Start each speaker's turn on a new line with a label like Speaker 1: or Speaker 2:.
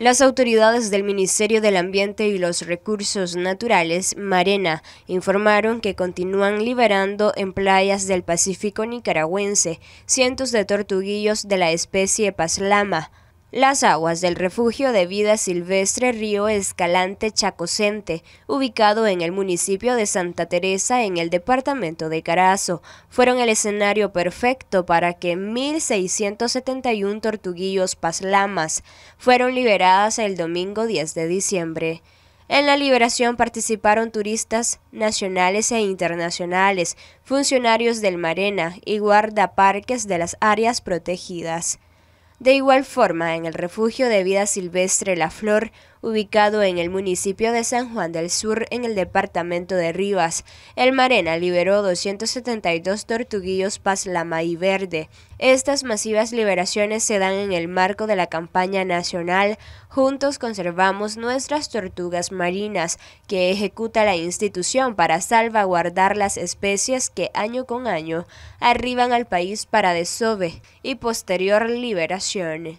Speaker 1: Las autoridades del Ministerio del Ambiente y los Recursos Naturales, Marena, informaron que continúan liberando en playas del Pacífico nicaragüense cientos de tortuguillos de la especie Paslama. Las aguas del refugio de vida silvestre Río Escalante Chacocente, ubicado en el municipio de Santa Teresa en el departamento de Carazo, fueron el escenario perfecto para que 1.671 tortuguillos paslamas fueron liberadas el domingo 10 de diciembre. En la liberación participaron turistas nacionales e internacionales, funcionarios del Marena y guardaparques de las áreas protegidas. De igual forma, en el refugio de vida silvestre La Flor, ubicado en el municipio de San Juan del Sur, en el departamento de Rivas. El Marena liberó 272 tortuguillos paslama y verde. Estas masivas liberaciones se dan en el marco de la campaña nacional Juntos conservamos nuestras tortugas marinas, que ejecuta la institución para salvaguardar las especies que año con año arriban al país para desove y posterior liberación.